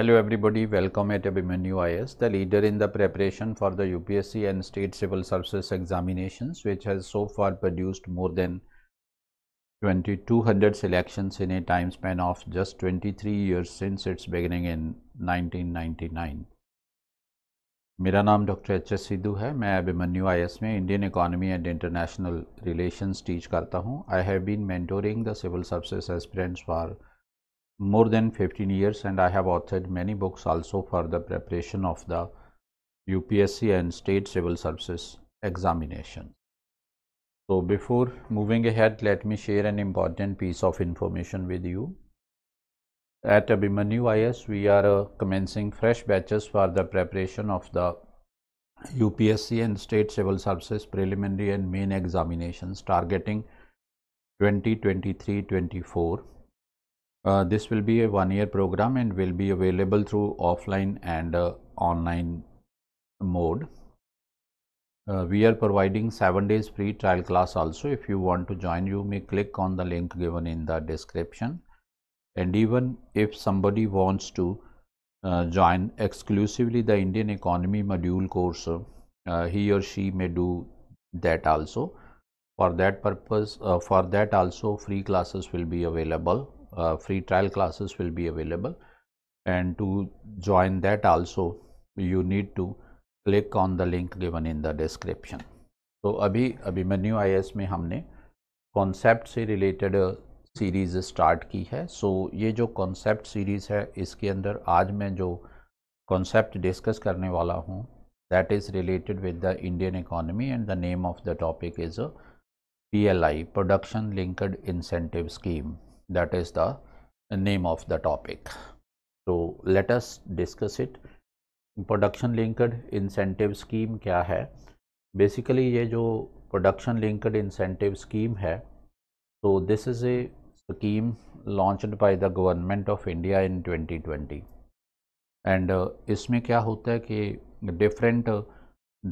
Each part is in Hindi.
Hello everybody, welcome at Abhimanyu IS, the leader in the preparation for the UPSC and state civil services examinations which has so far produced more than 2200 selections in a time span of just 23 years since its beginning in 1999. My name is Dr. S Sidhu है मैं Abhimanyu Abhimanyu IS, Indian economy and international relations teach करता हूं I have been mentoring the civil services more than 15 years and I have authored many books also for the preparation of the UPSC and state civil services examination. So before moving ahead, let me share an important piece of information with you. At Abhimanyu IS, we are uh, commencing fresh batches for the preparation of the UPSC and State Civil Services preliminary and main examinations targeting 2023-24 uh, this will be a one year program and will be available through offline and uh, online mode. Uh, we are providing 7 days free trial class also. If you want to join, you may click on the link given in the description. And even if somebody wants to uh, join exclusively the Indian economy module course, uh, he or she may do that also. For that purpose, for that also free classes will be available uh, free trial classes will be available and to join that also you need to click on the link given in the description. तो अभी uh, is आई में हमने कॉन्सेप्ट से रिलेटेड सीरीज़ स्टार्ट की है सो so, ये जो कॉन्सेप्ट सीरीज़ है इसके अंदर आज मैं जो कॉन्सेप्ट डिस्कस करने वाला हूँ that is related with the Indian economy and the name of the topic is P L I production linked incentive scheme that is the name of the topic so let us discuss it production linked incentive scheme क्या है बेसिकली ये जो प्रोडक्शन लिंकड इंसेंटिव स्कीम है तो this is a scheme launched by the government of India in 2020 and इसमें क्या होता है कि डिफरेंट uh,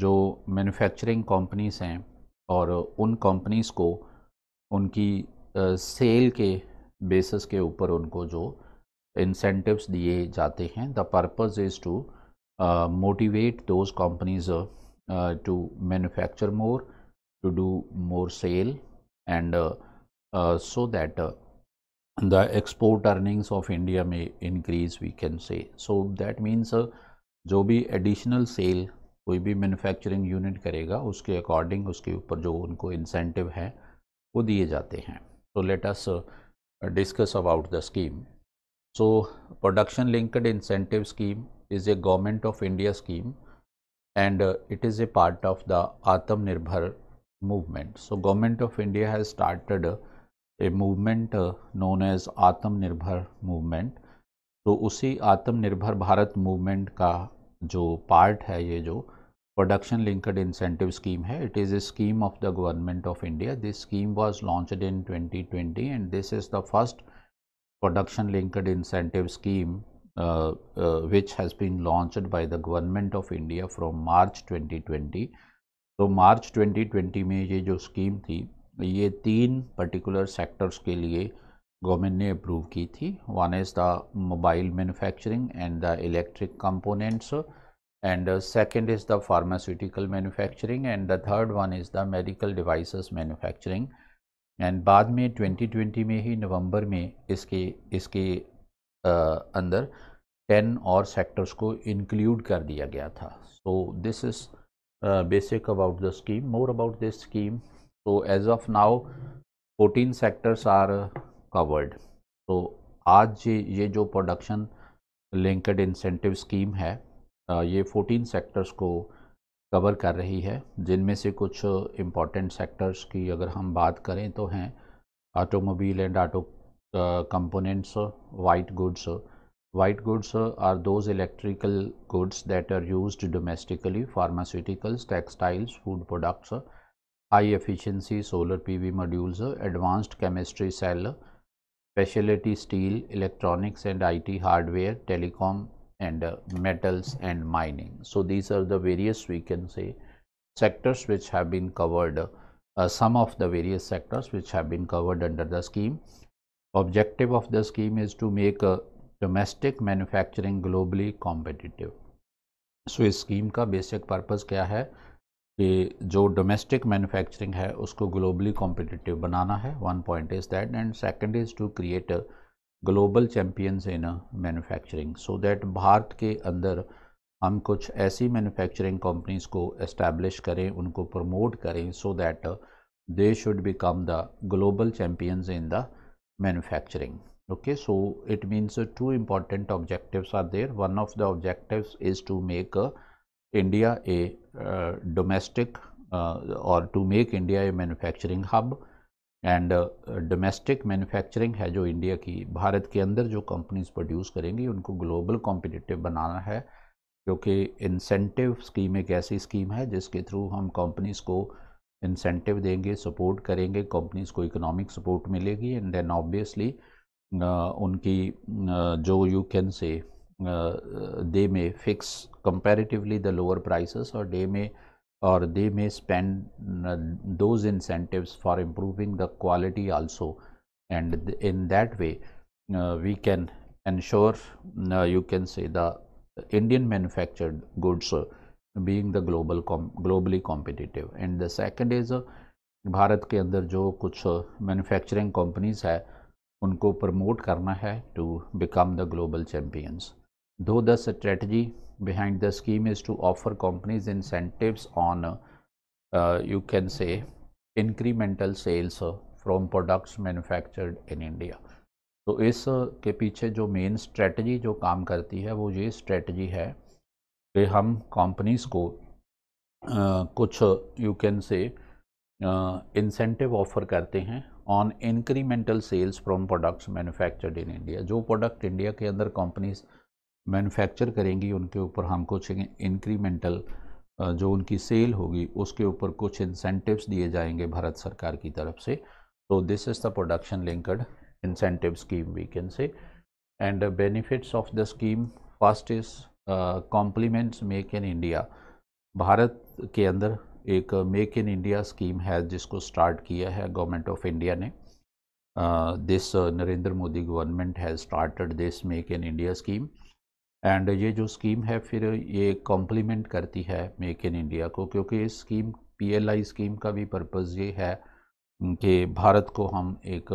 जो मैन्युफैक्चरिंग कंपनीज हैं और uh, उन कंपनीज को उनकी सेल uh, के बेसिस के ऊपर उनको जो इंसेंटिव्स दिए जाते हैं the purpose is to motivate those companies to manufacture more to do more sale and so that the export earnings of India में increase we can say so that means जो भी एडिशनल सेल कोई भी मैन्युफैक्चरिंग यूनिट करेगा उसके अकॉर्डिंग उसके ऊपर जो उनको इंसेंटिव है वो दिए जाते हैं तो let discuss about the scheme. So, production linked incentive scheme is a government of India scheme and uh, it is a part of the Atmanirbhar movement. So, government of India has started uh, a movement uh, known as Atmanirbhar movement. तो उसी आत्मनिर्भर भारत मूवमेंट का जो पार्ट है ये जो प्रोडक्शन लिंकड इंसेंटिव स्कीम है it is a scheme of the government of India this scheme was launched in twenty twenty and this is the first production linked incentive scheme which has been launched by the government of India from March twenty twenty तो मार्च ट्वेंटी ट्वेंटी में ये जो स्कीम थी ये तीन पर्टिकुलर सेक्टर्स के लिए गवर्नमेंट ने अप्रूव की थी one is the mobile manufacturing and the electric components and uh, second is the pharmaceutical manufacturing and the third one is the medical devices manufacturing and बाद में 2020 में ही नवंबर में इसके इसके आ, अंदर 10 और सेक्टर्स को इंक्लूड कर दिया गया था so this is basic about the scheme more about this scheme so as of now 14 sectors are covered तो आज ये जो प्रोडक्शन लिंकड इंसेंटिव स्कीम है ये 14 सेक्टर्स को कवर कर रही है जिनमें से कुछ इम्पॉर्टेंट सेक्टर्स की अगर हम बात करें तो हैं automobile and auto components white goods white goods are those electrical goods that are use domestically pharmaceuticals textiles food products high efficiency solar PV modules advanced chemistry cell speciality steel electronics and IT hardware telecom and uh, metals and mining. So, these are the various we can say sectors which have been covered, uh, uh, some of the various sectors which have been covered under the scheme. Objective of the scheme is to make uh, domestic manufacturing globally competitive. so, scheme scheme का basic purpose क्या है कि जो डोमेस्टिक मैन्युफैक्चरिंग है उसको ग्लोबली कॉम्पिटिटिव बनाना है one point is that and second is to create global champions in manufacturing so that Bharat के अंदर हम कुछ ऐसी मैनुफैक्चरिंग कंपनीज को एस्टैब्लिश करें उनको प्रमोट करें so that they should become the global champions in the manufacturing okay so it means two important objectives are there one of the objectives is to make India a domestic और to make India a manufacturing hub and domestic manufacturing है जो इंडिया की भारत के अंदर जो कंपनीज प्रोड्यूस करेंगी उनको ग्लोबल कॉम्पिटिटिव बनाना है क्योंकि इंसेंटिव स्कीम एक ऐसी स्कीम है जिसके थ्रू हम कंपनीज को इंसेंटिव देंगे सपोर्ट करेंगे कंपनीज को इकोनॉमिक सपोर्ट मिलेगी एंड देन ऑब्वियसली उनकी uh, जो यू कैन से दे में fix comparatively the lower prices और डे में or they may spend uh, those incentives for improving the quality also and th in that way uh, we can ensure uh, you can say the indian manufactured goods uh, being the global com globally competitive and the second is uh, Bharat के अंदर जो कुछ मैन्युफैक्चरिंग कंपनीज है उनको प्रमोट करना है to become the global champions though the strategy behind the scheme is to offer companies incentives on uh, you can say incremental sales uh, from products manufactured in India. तो इस uh, के पीछे जो मेन स्ट्रेटजी जो काम करती है वो ये स्ट्रेटजी है कि हम कंपनीज को आ, uh, कुछ you can say incentive offer करते हैं on incremental sales from products manufactured in India जो प्रोडक्ट इंडिया के अंदर कंपनीज़ मैन्युफैक्चर करेंगी उनके ऊपर हम कुछ इंक्रीमेंटल जो उनकी सेल होगी उसके ऊपर कुछ इंसेंटिव्स दिए जाएंगे भारत सरकार की तरफ से तो this is the production linked incentive scheme we can say and benefits of the scheme first is complements make in India Bharat के अंदर एक मेक इन इंडिया स्कीम है जिसको स्टार्ट किया है गवर्नमेंट ऑफ इंडिया ने this Narendra Modi government has started this make in India scheme and ये जो स्कीम है फिर ये कॉम्प्लीमेंट करती है मेक इन इंडिया को क्योंकि इस स्कीम पीएलआई स्कीम का भी पर्पज़ ये है कि भारत को हम एक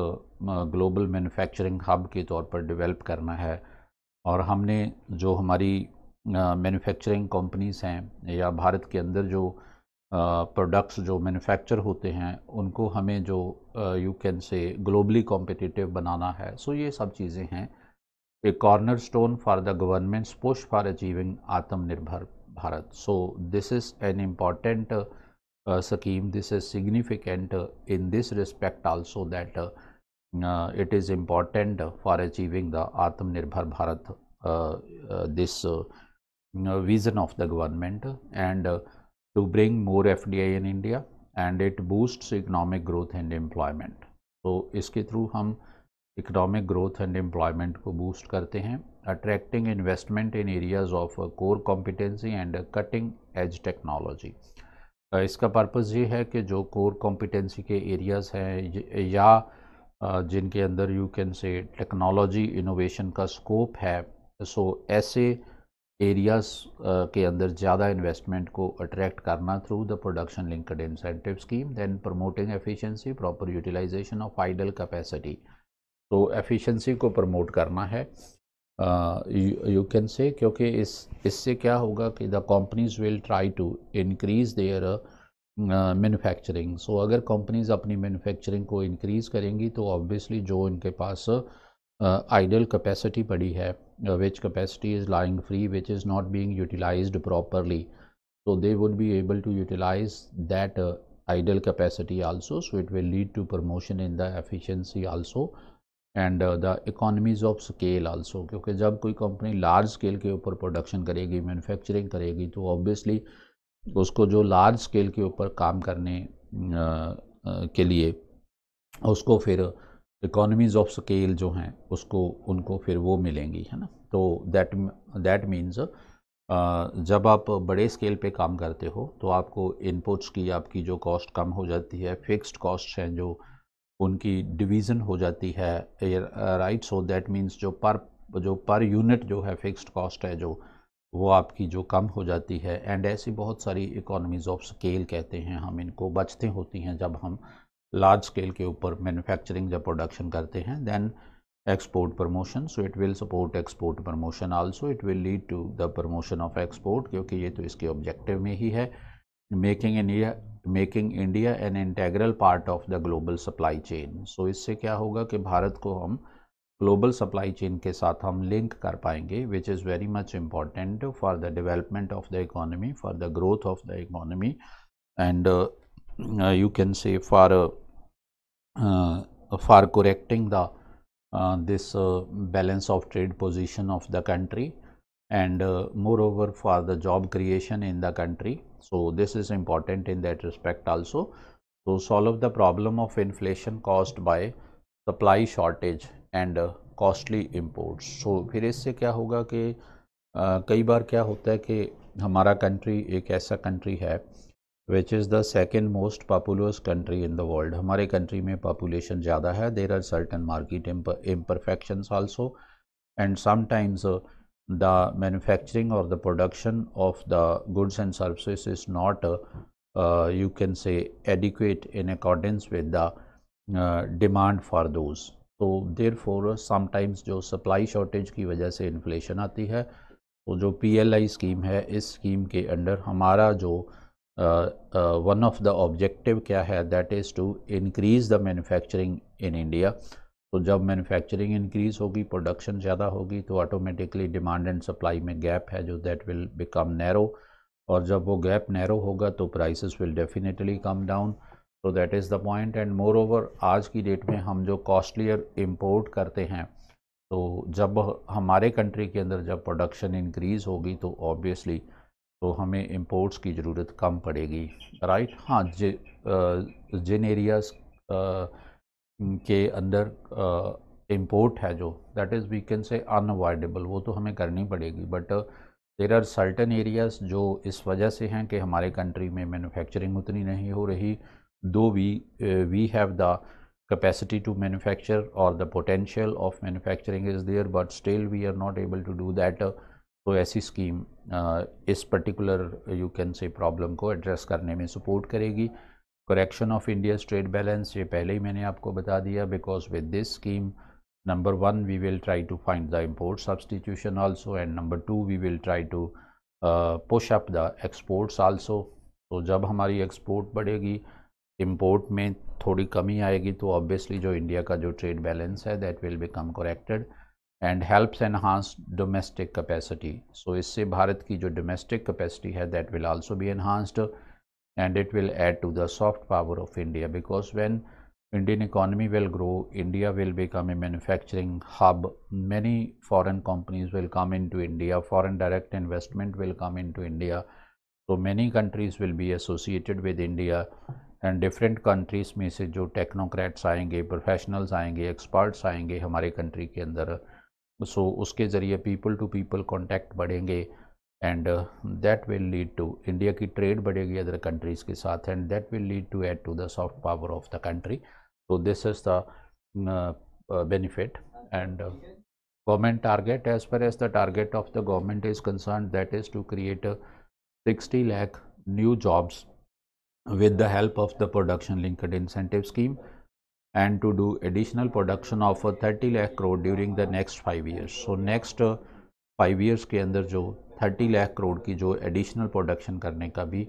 ग्लोबल मैन्युफैक्चरिंग हब के तौर पर डेवलप करना है और हमने जो हमारी मैन्युफैक्चरिंग कंपनीज हैं या भारत के अंदर जो प्रोडक्ट्स जो मैन्युफैक्चर होते हैं उनको हमें जो you can say globally competitive बनाना है सो ये सब चीज़ें हैं a cornerstone for the government's push for achieving Atmanirbhar Bharat. So, this is an important uh, uh, scheme, this is significant uh, in this respect also that uh, uh, it is important for achieving the Atmanirbhar Bharat, uh, this vision of the government and to bring more FDI in India and it boosts economic growth and employment. So, through through economic growth and employment को बूस्ट करते हैं attracting investment in areas of core competency and cutting edge technology इसका पर्पज़ ये है कि जो कोर कॉम्पिटेंसी के एरियाज़ हैं या जिनके अंदर you can say technology innovation का स्कोप है सो ऐसे एरियाज़ के अंदर ज़्यादा इन्वेस्टमेंट को अट्रैक्ट करना through the production linked incentive scheme then promoting efficiency proper utilization of idle capacity तो एफिशिएंसी को प्रमोट करना है यू कैन से क्योंकि इस इससे क्या होगा कि the companies will try to increase their manufacturing so अगर कंपनीज अपनी मैन्युफैक्चरिंग को इंक्रीज करेंगी तो ऑब्वियसली जो इनके पास आइडल कैपेसिटी पड़ी है which capacity is lying free which is not being utilize properly so they would be able to utilize that idle capacity also so it will lead to promotion in the the also and the economies of scale also क्योंकि जब कोई कंपनी लार्ज स्केल के ऊपर प्रोडक्शन करेगी मैन्युफैक्चरिंग करेगी तो ऑब्वियसली उसको जो लार्ज स्केल के ऊपर काम करने आ, uh, आ, uh, के लिए उसको फिर इकोनॉमीज़ ऑफ स्केल जो हैं उसको उनको फिर वो मिलेंगी है ना तो दैट दैट मीन्स जब आप बड़े स्केल पे काम करते हो तो आपको इनपुट्स की आपकी जो कॉस्ट कम हो जाती है फिक्स्ड कॉस्ट हैं जो उनकी डिवीज़न हो जाती है राइट सो दैट मीन्स जो पर जो पर यूनिट जो है फिक्स्ड कॉस्ट है जो वो आपकी जो कम हो जाती है एंड ऐसी बहुत सारी इकोनॉमीज़ ऑफ स्केल कहते हैं हम इनको बचते होती हैं जब हम लार्ज स्केल के ऊपर मैन्युफैक्चरिंग जब प्रोडक्शन करते हैं then export promotion so it will support export promotion also it will lead to the promotion of export क्योंकि ये तो इसके ऑब्जेक्टिव में ही है making India making India an integral part of the global supply chain so इससे क्या होगा कि भारत को हम ग्लोबल सप्लाई चेन के साथ हम लिंक कर पाएंगे which is very much important for the development of the economy for the growth of the economy and you can say for for correcting the this balance of trade position of the country and uh, moreover for the job creation in the country. So, this is important in that respect also. So, solve the problem of inflation caused by supply shortage and uh, costly imports. So, phir isse kya hoga ki uh, कई बार क्या होता है कि हमारा कंट्री एक ऐसा कंट्री है which is the second most populous country in the world हमारे कंट्री में पॉपुलेशन ज़्यादा है there are certain imperfections also and sometimes uh, the manufacturing or the production of the goods and services is not uh, you can say adequate in accordance with the uh, demand for those so तो देर फोर समाइम्स जो सप्लाई शॉर्टेज की वजह से इन्फ्लेशन आती है तो जो पीएलआई स्कीम है इस स्कीम के अंडर uh, जो वन ऑफ द ऑब्जेक्टिव क्या है that is to increase the manufacturing in India तो जब मैन्युफैक्चरिंग इंक्रीज़ होगी प्रोडक्शन ज़्यादा होगी तो ऑटोमेटिकली डिमांड एंड सप्लाई में गैप है जो दैट विल बिकम नैरो और जब वो गैप नैरो होगा तो prices will definitely come down तो that is the point and moreover आज की डेट में हम जो कॉस्टलियर इम्पोर्ट करते हैं तो जब हमारे कंट्री के अंदर जब प्रोडक्शन इंक्रीज़ होगी तो ऑब्वियसली तो हमें इम्पोर्ट्स की ज़रूरत कम पड़ेगी राइट हाँ जे जिन एरियाज़ के अंदर इम्पोर्ट है जो दैट इज़ वी कैन से अनवॉइडेबल वो तो हमें करनी पड़ेगी but there are certain areas जो इस वजह से हैं कि हमारे कंट्री में मैनुफैक्चरिंग उतनी नहीं हो रही though we we have the capacity to manufacture और the potential of manufacturing is there but still we are not able to do that तो ऐसी स्कीम इस particular you can say problem को एड्रेस करने में सपोर्ट करेगी correction of India trade balance ये पहले ही मैंने आपको बता दिया because with this scheme number one we will try to find the import substitution also and number two we will try to push up the exports exports तो जब हमारी एक्सपोर्ट बढ़ेगी इम्पोर्ट में थोड़ी कमी आएगी तो ऑब्वियसली जो इंडिया का जो ट्रेड बैलेंस है that will become corrected and helps enhance domestic capacity so इससे भारत की जो डोमेस्टिक कैपेसिटी है that will also be enhanced and it will add to the soft power of India because when Indian economy will grow, India will become a manufacturing hub. Many foreign companies will come into India, foreign direct investment will come into India. So many countries will be associated with India and different countries में से जो टेक्नोक्रेट्स आएंगे प्रोफेशनल्स आएंगे एक्सपर्ट्स experts हमारे कंट्री के अंदर सो so, उसके people-to-people contact कांटेक्ट बढ़ेंगे and uh, that will lead to India की trade बढ़ेगी other countries के साथ and that will lead to add to the soft power of the country. So this is the mm, uh, uh, benefit and uh, government target as far as the target of the government is concerned that is to create uh, 60 lakh new jobs with the help of the production linked incentive scheme and to do additional production of uh, 30 lakh crore during the next 5 years. So next uh, five years के अंदर जो थर्टी लाख करोड़ की जो एडिशनल प्रोडक्शन करने का भी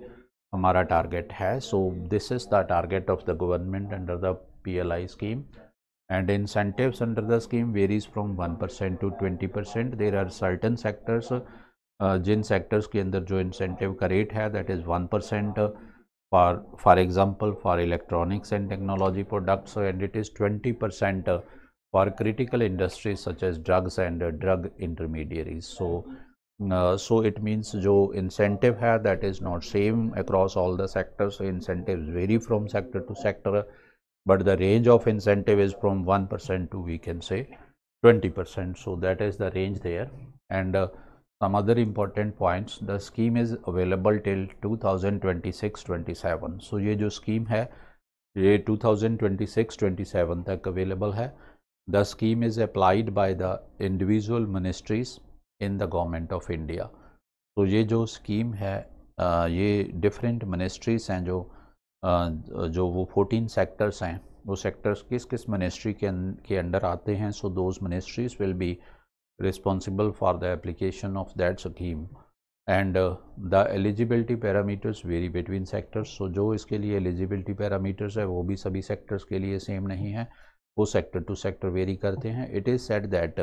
हमारा टारगेट है so this is the target of the government under the PLI scheme and incentive under the scheme varies from one percent to twenty percent there are certain sectors जिन सेक्टर्स के अंदर जो इंसेंटिव का रेट है that is one percent for for example for electronics and technology products and it is twenty percent for critical industries such as drugs and drug intermediaries. So, uh, so it means जो incentive here that is not same across all the sectors. So incentives vary from sector to sector, but the range of incentive is from 1% to we can say 20%. So that is the range there. And uh, some other important points, the scheme is available till 2026-27. So ये जो scheme है ये 2026-27 तक available है. The scheme is applied by the individual ministries in the government of India. so ye jo scheme hai uh, ye different ministries hain jo uh, jo wo 14 sectors hain wo sectors kis kis ministry ke ke under aate hain so those ministries will be responsible for the application of that scheme and uh, the eligibility parameters vary between sectors so jo iske liye eligibility parameters hai wo bhi sabhi sectors ke liye same nahi hai वो सेक्टर टू सेक्टर वेरी करते हैं it is said that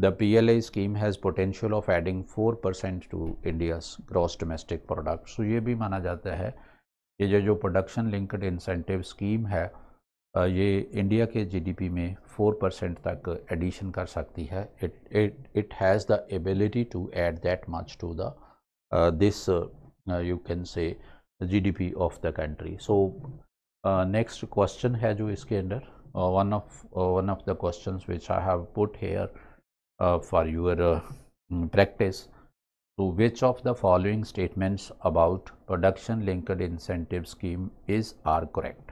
the P L I scheme has potential of adding four percent to India gross domestic product so ये भी माना जाता है कि ये जो प्रोडक्शन लिंकड इंसेंटिव स्कीम है ये इंडिया के जी डी पी में फोर परसेंट तक एडिशन कर सकती है it it has the ability to add that much to the this you can say G D P of the country so next question है जो इसके under uh, one of uh, one of the questions which I have put here uh, for your uh, practice. So which of the following statements about production linked incentive scheme is are correct?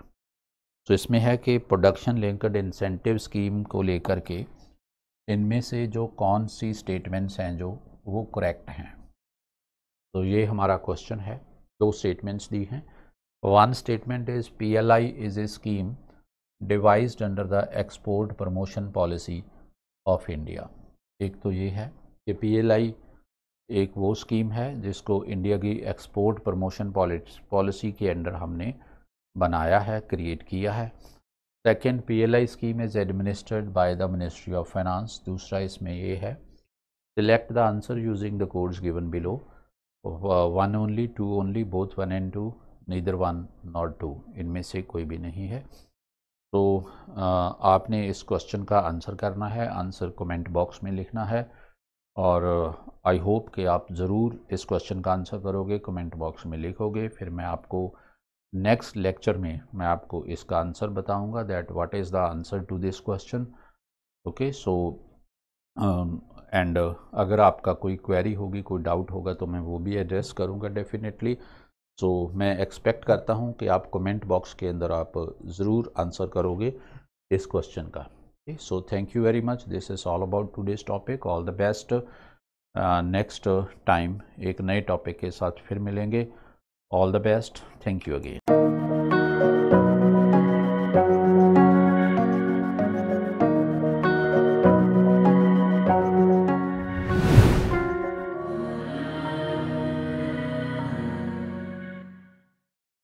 तो so, इसमें है कि प्रोडक्शन लिंक्ड इंसेंटिव स्कीम को लेकर के इनमें से जो कौन सी स्टेटमेंट्स हैं जो वो करेक्ट हैं तो ये हमारा क्वेश्चन है दो स्टेटमेंट्स दी हैं one statement is P L I is a scheme devised under the export promotion policy of India एक तो ये है कि पीएलआई एक वो स्कीम है जिसको इंडिया की एक्सपोर्ट प्रमोशन पॉलिसी के अंडर हमने बनाया है क्रिएट किया है L PLI scheme is administered by the ministry of finance दूसरा इसमें ये है select the answer using the codes given below one only two only both one and two neither one not two इनमें से कोई भी नहीं है तो आपने इस क्वेश्चन का आंसर करना है आंसर कमेंट बॉक्स में लिखना है और आई होप कि आप ज़रूर इस क्वेश्चन का आंसर करोगे कमेंट बॉक्स में लिखोगे फिर मैं आपको नेक्स्ट लेक्चर में मैं आपको इसका आंसर बताऊंगा that what is the answer to this question okay so and अगर आपका कोई क्वेरी होगी कोई डाउट होगा तो मैं वो भी एड्रेस करूँगा डेफिनेटली सो so, मैं एक्सपेक्ट करता हूँ कि आप कमेंट बॉक्स के अंदर आप ज़रूर आंसर करोगे इस क्वेश्चन का so thank you very much this is all about today's topic all the best next time एक नए टॉपिक के साथ फिर मिलेंगे all the best thank you again